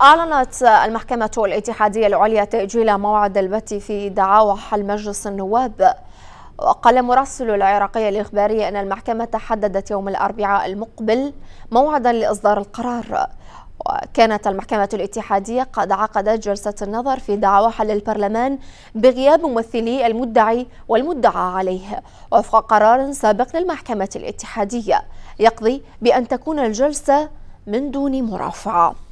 أعلنت المحكمة الاتحادية العليا تأجيل موعد البت في دعاوى حل مجلس النواب وقال مراسل العراقية الإخبارية أن المحكمة حددت يوم الأربعاء المقبل موعدا لإصدار القرار وكانت المحكمة الاتحادية قد عقدت جلسة النظر في دعوى حل البرلمان بغياب ممثلي المدعي والمدعى عليه وفق قرار سابق للمحكمة الاتحادية يقضي بأن تكون الجلسة من دون مرافعة